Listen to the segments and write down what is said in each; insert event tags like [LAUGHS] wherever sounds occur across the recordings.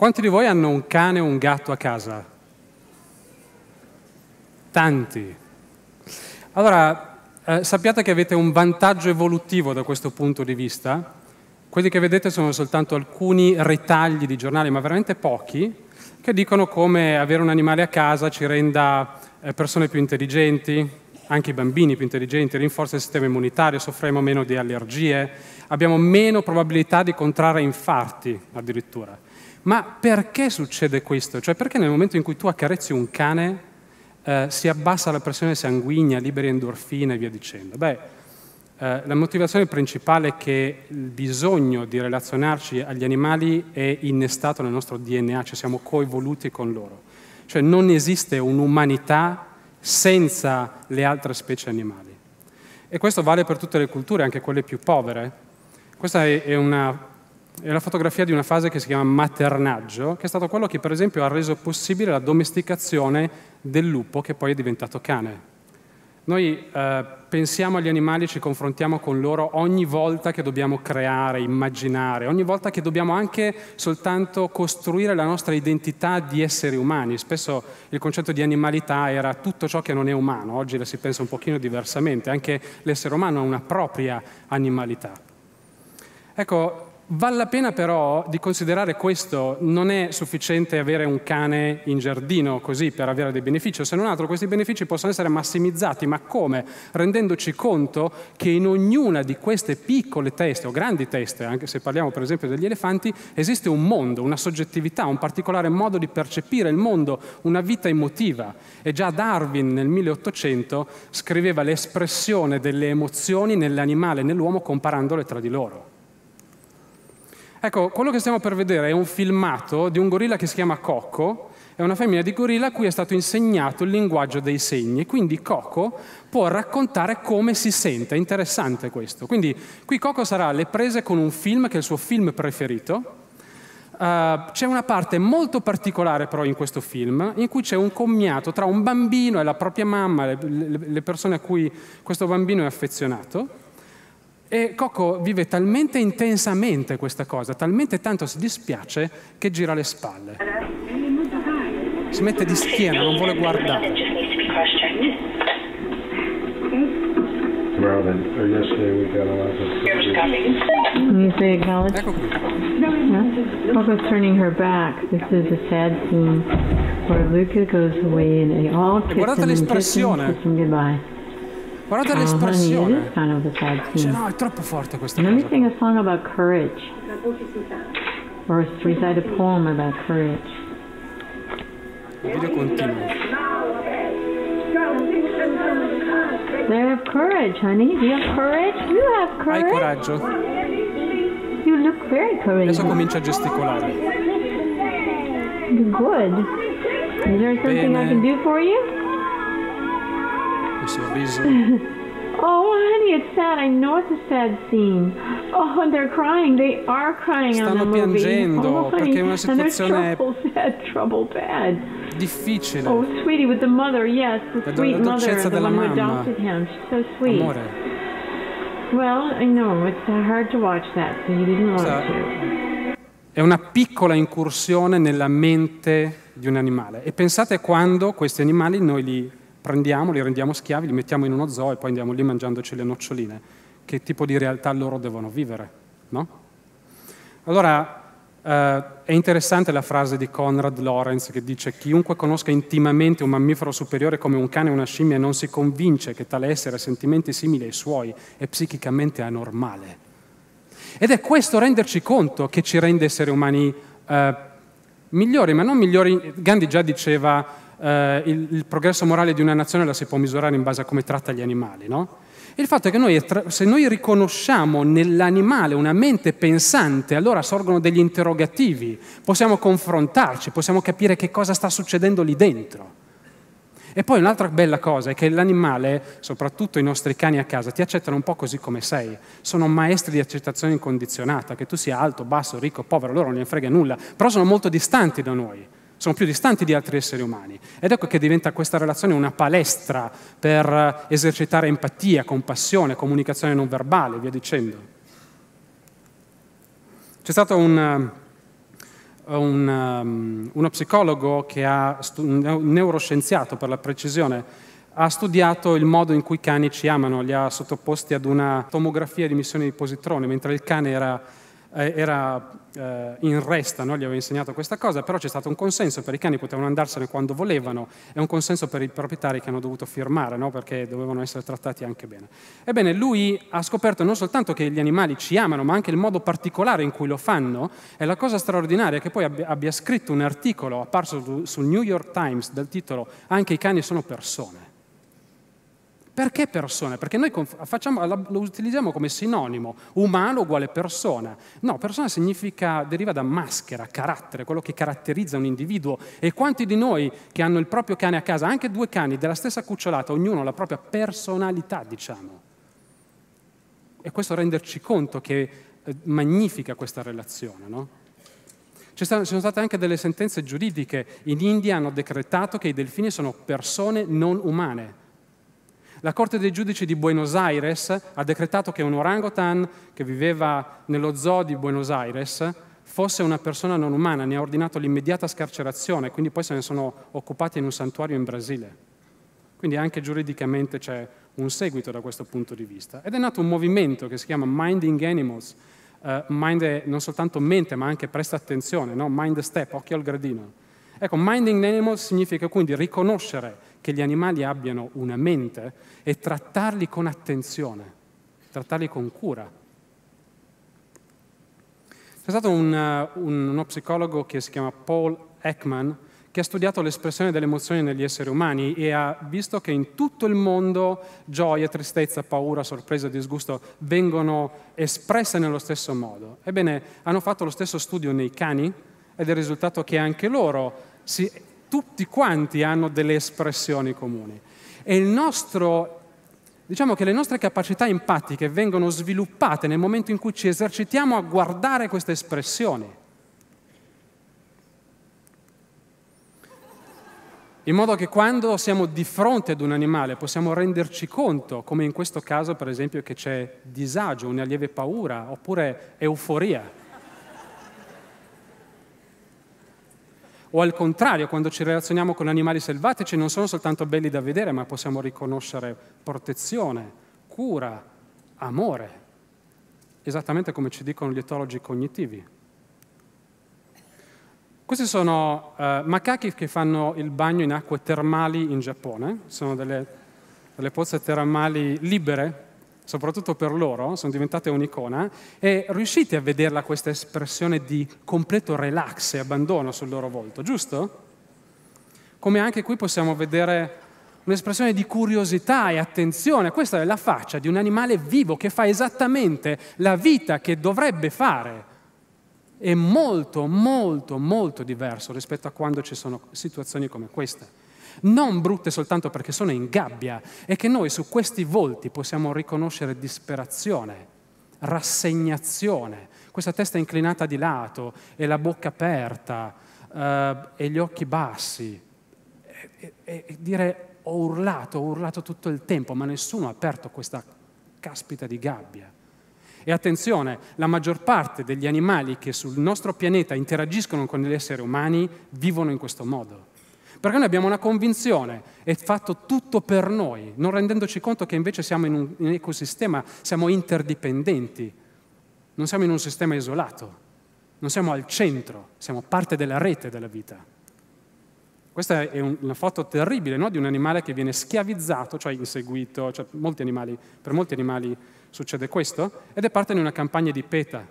Quanti di voi hanno un cane o un gatto a casa? Tanti. Allora, eh, sappiate che avete un vantaggio evolutivo da questo punto di vista. Quelli che vedete sono soltanto alcuni ritagli di giornali, ma veramente pochi, che dicono come avere un animale a casa ci renda eh, persone più intelligenti, anche i bambini più intelligenti, rinforza il sistema immunitario, soffriamo meno di allergie, abbiamo meno probabilità di contrarre infarti addirittura. Ma perché succede questo? Cioè perché nel momento in cui tu accarezzi un cane eh, si abbassa la pressione sanguigna, liberi endorfine e via dicendo? Beh, eh, la motivazione principale è che il bisogno di relazionarci agli animali è innestato nel nostro DNA, cioè siamo coevoluti con loro. Cioè non esiste un'umanità senza le altre specie animali. E questo vale per tutte le culture, anche quelle più povere. Questa è una è la fotografia di una fase che si chiama maternaggio, che è stato quello che per esempio ha reso possibile la domesticazione del lupo che poi è diventato cane. Noi eh, pensiamo agli animali, ci confrontiamo con loro ogni volta che dobbiamo creare, immaginare, ogni volta che dobbiamo anche soltanto costruire la nostra identità di esseri umani. Spesso il concetto di animalità era tutto ciò che non è umano, oggi la si pensa un pochino diversamente, anche l'essere umano ha una propria animalità. Ecco, Vale la pena però di considerare questo, non è sufficiente avere un cane in giardino così per avere dei benefici, se non altro questi benefici possono essere massimizzati, ma come? Rendendoci conto che in ognuna di queste piccole teste o grandi teste, anche se parliamo per esempio degli elefanti, esiste un mondo, una soggettività, un particolare modo di percepire il mondo, una vita emotiva. E già Darwin nel 1800 scriveva l'espressione delle emozioni nell'animale e nell'uomo comparandole tra di loro. Ecco, quello che stiamo per vedere è un filmato di un gorilla che si chiama Coco, è una femmina di gorilla a cui è stato insegnato il linguaggio dei segni, quindi Coco può raccontare come si sente, è interessante questo. Quindi qui Coco sarà alle prese con un film che è il suo film preferito, Uh, c'è una parte molto particolare però in questo film in cui c'è un commiato tra un bambino e la propria mamma, le, le persone a cui questo bambino è affezionato, e Coco vive talmente intensamente questa cosa, talmente tanto si dispiace che gira le spalle. Si mette di schiena, non vuole guardare. Ecco qui. No? Coco's turning her back. This is a sad scene where Luca goes away and all kiss him Guarda uh, l'espressione. Cioè, no, è troppo forte questa Let cosa. Let me sing a song about courage. Or recite a poem about courage. Il video continua. They have courage, honey. Do you have courage? You have courage. Hai coraggio. You look very courageous. Adesso comincia a gesticolare. Good. Is there something Bene. I can do for you? sorriso. [LAUGHS] Oh, honey, it's sad. I know it's a sad scene. Oh, and they're crying. They are crying Stanno on the movie. piangendo oh, honey, perché è una situazione trouble, bad, trouble, bad. difficile. Oh, sweetie, with the mother, yes, the sweet la mother, the della one mamma. who adopted him. She's so sweet. Amore. Well, I know it's uh, hard to watch that, so you didn't want to. È una piccola incursione nella mente di un animale. E pensate quando questi animali noi li prendiamo, li rendiamo schiavi, li mettiamo in uno zoo e poi andiamo lì mangiandoci le noccioline. Che tipo di realtà loro devono vivere? No? Allora, eh, è interessante la frase di Conrad Lorenz che dice chiunque conosca intimamente un mammifero superiore come un cane o una scimmia e non si convince che tale essere ha sentimenti simili ai suoi è psichicamente anormale. Ed è questo renderci conto che ci rende esseri umani eh, migliori, ma non migliori. Gandhi già diceva eh, il, il, progresso morale di una nazione la si può misurare in base a come tratta gli animali, no? il fatto è che noi, se noi riconosciamo nell'animale una mente pensante, allora sorgono degli interrogativi, possiamo confrontarci, possiamo capire che cosa sta succedendo lì dentro. E poi un'altra bella cosa è che l'animale, soprattutto i nostri cani a casa, ti accettano un po' così come sei. Sono maestri di accettazione incondizionata, che tu sia alto, basso, ricco, povero, loro non ne frega nulla, però sono molto distanti da noi sono più distanti di altri esseri umani. Ed ecco che diventa questa relazione una palestra per esercitare empatia, compassione, comunicazione non verbale, via dicendo. C'è stato un, eh, un, ehm, uno psicologo che ha, un neuroscienziato per la precisione, ha studiato il modo in cui i cani ci amano, li ha sottoposti ad una tomografia di missione di positrone, mentre il cane era eh, era eh, in resta, no? gli avevo insegnato questa cosa, però c'è stato un consenso per i cani, potevano andarsene quando volevano, e un consenso per i proprietari che hanno dovuto firmare, no? perché dovevano essere trattati anche bene. Ebbene, lui ha scoperto non soltanto che gli animali ci amano, ma anche il modo particolare in cui lo fanno, e la cosa straordinaria è che poi abbia, scritto un articolo apparso sul New York Times dal titolo Anche i cani sono persone perché persona? Perché noi facciamo, lo utilizziamo come sinonimo, umano uguale persona. No, persona significa, deriva da maschera, carattere, quello che caratterizza un individuo. E quanti di noi che hanno il proprio cane a casa, anche due cani della stessa cucciolata, ognuno ha la propria personalità, diciamo. E questo renderci conto che eh, magnifica questa relazione, no? Ci sono state anche delle sentenze giuridiche. In India hanno decretato che i delfini sono persone non umane la Corte dei Giudici di Buenos Aires ha decretato che un orangutan che viveva nello zoo di Buenos Aires fosse una persona non umana, ne ha ordinato l'immediata scarcerazione, quindi poi se ne sono occupati in un santuario in Brasile. Quindi anche giuridicamente c'è un seguito da questo punto di vista. Ed è nato un movimento che si chiama Minding Animals, uh, mind è non soltanto mente ma anche presta attenzione, no? mind step, occhio al gradino. Ecco, Minding Animals significa quindi riconoscere che gli animali abbiano una mente e trattarli con attenzione, trattarli con cura. C'è stato un, eh, un, uno psicologo che si chiama Paul Ekman che ha studiato l'espressione delle emozioni negli esseri umani e ha visto che in tutto il mondo gioia, tristezza, paura, sorpresa, disgusto vengono espresse nello stesso modo. Ebbene, hanno fatto lo stesso studio nei cani ed è risultato che anche loro si tutti quanti hanno delle espressioni comuni. E il nostro, diciamo che le nostre capacità empatiche vengono sviluppate nel momento in cui ci esercitiamo a guardare queste espressioni. In modo che quando siamo di fronte ad un animale possiamo renderci conto, come in questo caso per esempio, che c'è disagio, una lieve paura oppure euforia O al contrario, quando ci relazioniamo con animali selvatici non sono soltanto belli da vedere, ma possiamo riconoscere protezione, cura, amore, esattamente come ci dicono gli etologi cognitivi. Questi sono eh, macachi che fanno il bagno in acque termali in Giappone, sono delle, delle pozze termali libere, soprattutto per loro, sono diventate un'icona, e riuscite a vederla questa espressione di completo relax e abbandono sul loro volto, giusto? Come anche qui possiamo vedere un'espressione di curiosità e attenzione. Questa è la faccia di un animale vivo che fa esattamente la vita che dovrebbe fare. È molto, molto, molto diverso rispetto a quando ci sono situazioni come questa non brutte soltanto perché sono in gabbia, e che noi su questi volti possiamo riconoscere disperazione, rassegnazione, questa testa inclinata di lato e la bocca aperta eh, e gli occhi bassi. E, e, e dire ho urlato, ho urlato tutto il tempo, ma nessuno ha aperto questa caspita di gabbia. E attenzione, la maggior parte degli animali che sul nostro pianeta interagiscono con gli esseri umani vivono in questo modo. Perché noi abbiamo una convinzione, è fatto tutto per noi, non rendendoci conto che invece siamo in un, ecosistema, siamo interdipendenti, non siamo in un sistema isolato, non siamo al centro, siamo parte della rete della vita. Questa è una foto terribile no? di un animale che viene schiavizzato, cioè inseguito, cioè molti animali, per molti animali succede questo, ed è parte di una campagna di PETA,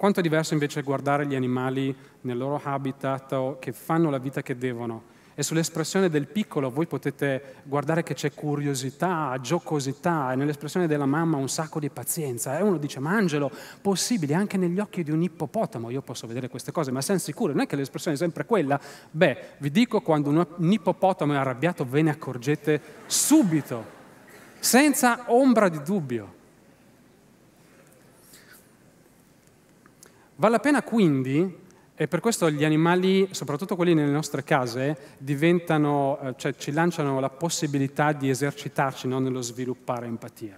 Quanto è diverso invece guardare gli animali nel loro habitat o che fanno la vita che devono. E sull'espressione del piccolo voi potete guardare che c'è curiosità, giocosità, e nell'espressione della mamma un sacco di pazienza. E uno dice, ma Angelo, possibile anche negli occhi di un ippopotamo, io posso vedere queste cose, ma senza sicuro, non è che l'espressione è sempre quella. Beh, vi dico, quando un ippopotamo è arrabbiato ve ne accorgete subito, senza ombra di dubbio. Vale la pena quindi, e per questo gli animali, soprattutto quelli nelle nostre case, eh, cioè, ci lanciano la possibilità di esercitarci no? nello sviluppare empatia.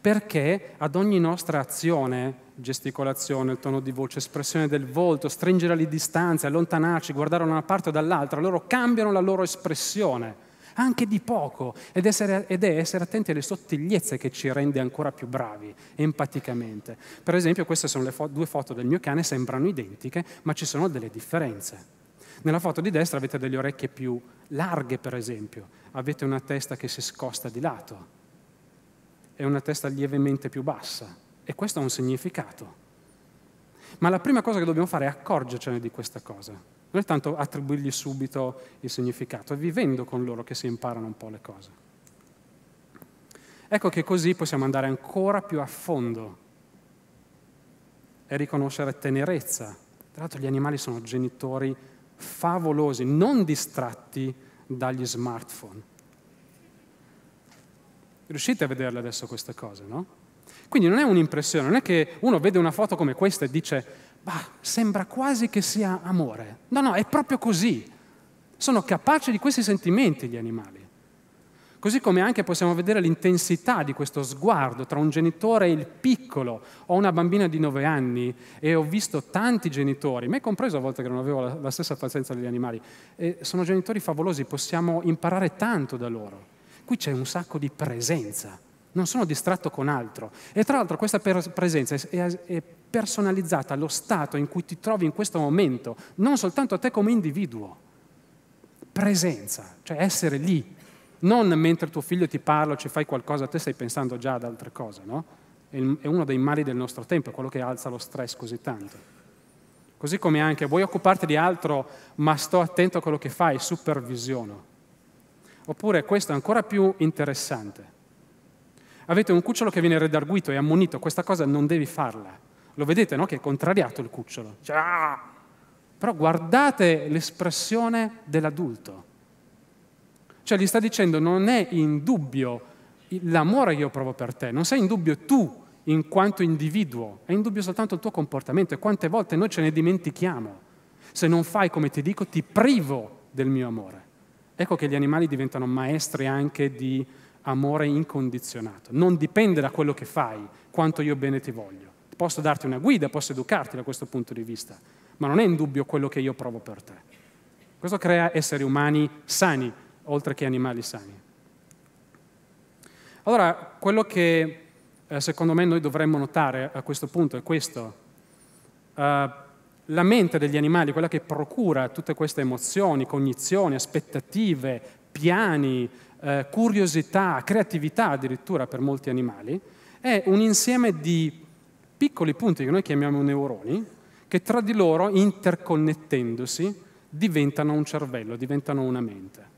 Perché ad ogni nostra azione, gesticolazione, il tono di voce, espressione del volto, stringere le distanze, allontanarci, guardare da una parte o dall'altra, loro cambiano la loro espressione anche di poco, ed, essere, ed è essere attenti alle sottigliezze che ci rende ancora più bravi, empaticamente. Per esempio queste sono le fo- due foto del mio cane, sembrano identiche, ma ci sono delle differenze. Nella foto di destra avete delle orecchie più larghe, per esempio, avete una testa che si scosta di lato, è una testa lievemente più bassa, e questo ha un significato. Ma la prima cosa che dobbiamo fare è accorgercene di questa cosa. Non è tanto attribuirgli subito il significato, è vivendo con loro che si imparano un po' le cose. Ecco che così possiamo andare ancora più a fondo e riconoscere tenerezza. Tra l'altro gli animali sono genitori favolosi, non distratti dagli smartphone. Riuscite a vederle adesso queste cose, no? Quindi non è un'impressione, non è che uno vede una foto come questa e dice bah, sembra quasi che sia amore. No, no, è proprio così. Sono capaci di questi sentimenti gli animali. Così come anche possiamo vedere l'intensità di questo sguardo tra un genitore e il piccolo. Ho una bambina di 9 anni e ho visto tanti genitori, me compreso a volte che non avevo la, stessa pazienza degli animali. E sono genitori favolosi, possiamo imparare tanto da loro. Qui c'è un sacco di presenza, non sono distratto con altro. E tra l'altro questa presenza è personalizzata allo stato in cui ti trovi in questo momento, non soltanto a te come individuo. Presenza, cioè essere lì, non mentre tuo figlio ti parla o ci fai qualcosa, te stai pensando già ad altre cose, no? È uno dei mali del nostro tempo, è quello che alza lo stress così tanto. Così come anche vuoi occuparti di altro, ma sto attento a quello che fai, supervisiono. Oppure questo è ancora più interessante Avete un cucciolo che viene redarguito e ammonito, questa cosa non devi farla. Lo vedete, no? Che è contrariato il cucciolo. Cioè, ah! Però guardate l'espressione dell'adulto. Cioè gli sta dicendo non è in dubbio l'amore che io provo per te, non sei in dubbio tu in quanto individuo, è in dubbio soltanto il tuo comportamento e quante volte noi ce ne dimentichiamo. Se non fai come ti dico ti privo del mio amore. Ecco che gli animali diventano maestri anche di amore incondizionato. Non dipende da quello che fai, quanto io bene ti voglio. Posso darti una guida, posso educarti da questo punto di vista, ma non è in dubbio quello che io provo per te. Questo crea esseri umani sani, oltre che animali sani. Allora, quello che eh, secondo me noi dovremmo notare a questo punto è questo. Uh, la mente degli animali, quella che procura tutte queste emozioni, cognizioni, aspettative, piani, eh, curiosità, creatività addirittura per molti animali, è un insieme di piccoli punti che noi chiamiamo neuroni, che tra di loro interconnettendosi diventano un cervello, diventano una mente.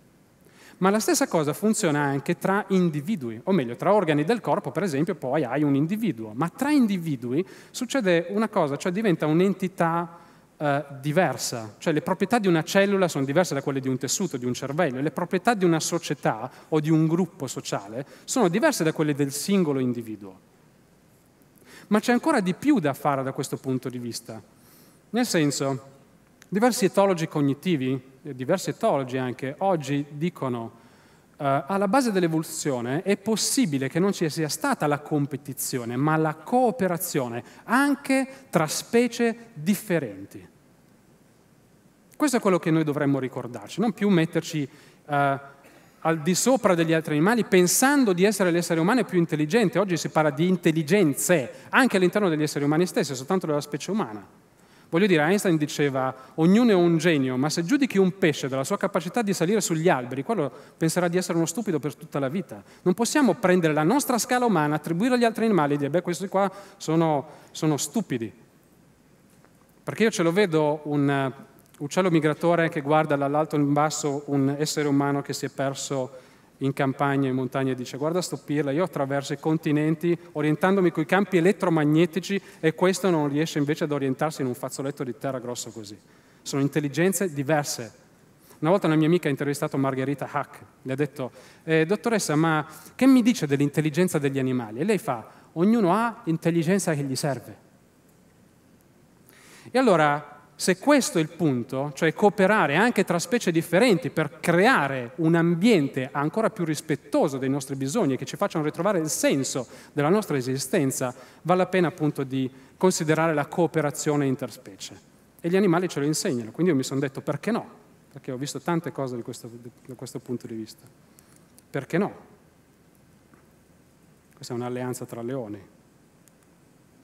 Ma la stessa cosa funziona anche tra individui, o meglio, tra organi del corpo, per esempio, poi hai un individuo, ma tra individui succede una cosa, cioè diventa un'entità eh, diversa, cioè le proprietà di una cellula sono diverse da quelle di un tessuto, di un cervello, e le proprietà di una società o di un gruppo sociale sono diverse da quelle del singolo individuo. Ma c'è ancora di più da fare da questo punto di vista. Nel senso, diversi etologi cognitivi, eh, diversi etologi anche, oggi dicono Uh, alla base dell'evoluzione è possibile che non ci sia stata la competizione, ma la cooperazione anche tra specie differenti. Questo è quello che noi dovremmo ricordarci, non più metterci uh, al di sopra degli altri animali pensando di essere l'essere umano più intelligente. Oggi si parla di intelligenze anche all'interno degli esseri umani stessi, soltanto della specie umana. Voglio dire, Einstein diceva, ognuno è un genio, ma se giudichi un pesce dalla sua capacità di salire sugli alberi, quello penserà di essere uno stupido per tutta la vita. Non possiamo prendere la nostra scala umana, attribuire agli altri animali e dire, beh, questi qua sono, sono stupidi. Perché io ce lo vedo un eh, uccello migratore che guarda dall'alto in basso un essere umano che si è perso in campagna, in montagna e dice guarda sto pirla, io attraverso i continenti orientandomi coi campi elettromagnetici e questo non riesce invece ad orientarsi in un fazzoletto di terra grosso così. Sono intelligenze diverse. Una volta una mia amica ha intervistato Margherita Hack, le ha detto eh, dottoressa ma che mi dice dell'intelligenza degli animali? E lei fa ognuno ha l'intelligenza che gli serve. E allora se questo è il punto, cioè cooperare anche tra specie differenti per creare un ambiente ancora più rispettoso dei nostri bisogni e che ci facciano ritrovare il senso della nostra esistenza, vale la pena appunto di considerare la cooperazione interspecie. E gli animali ce lo insegnano, quindi io mi sono detto perché no? Perché ho visto tante cose da questo, da questo punto di vista. Perché no? Questa è un'alleanza tra leoni.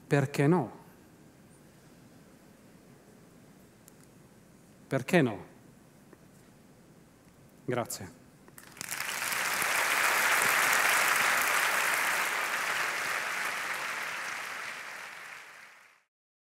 Perché no? Perché no? Grazie.